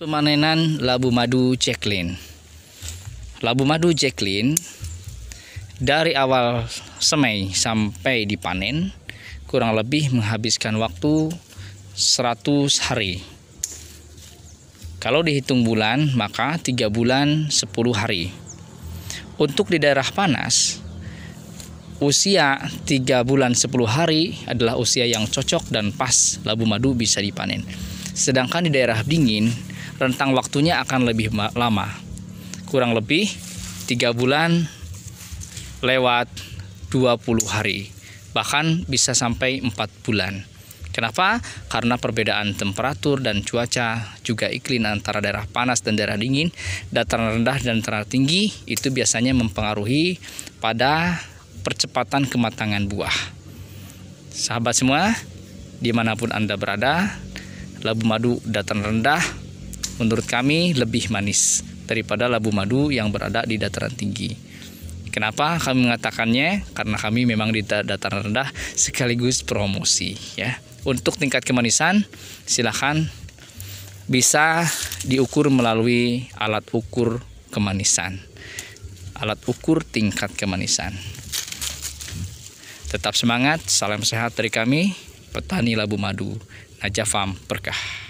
Pemanenan labu madu ceklin. Labu madu ceklin dari awal semai sampai dipanen kurang lebih menghabiskan waktu 100 hari. Kalau dihitung bulan, maka 3 bulan 10 hari. Untuk di daerah panas, usia 3 bulan 10 hari adalah usia yang cocok dan pas labu madu bisa dipanen. Sedangkan di daerah dingin, rentang waktunya akan lebih lama. Kurang lebih tiga bulan lewat 20 hari. Bahkan bisa sampai empat bulan. Kenapa? Karena perbedaan temperatur dan cuaca, juga iklim antara daerah panas dan daerah dingin, dataran rendah dan dataran tinggi itu biasanya mempengaruhi pada percepatan kematangan buah. Sahabat semua, dimanapun Anda berada, labu madu dataran rendah menurut kami lebih manis daripada labu madu yang berada di dataran tinggi. Kenapa kami mengatakannya? Karena kami memang di dataran rendah sekaligus promosi ya. Untuk tingkat kemanisan silahkan bisa diukur melalui alat ukur kemanisan. Alat ukur tingkat kemanisan. Tetap semangat, salam sehat dari kami, petani labu madu, Najafam Berkah.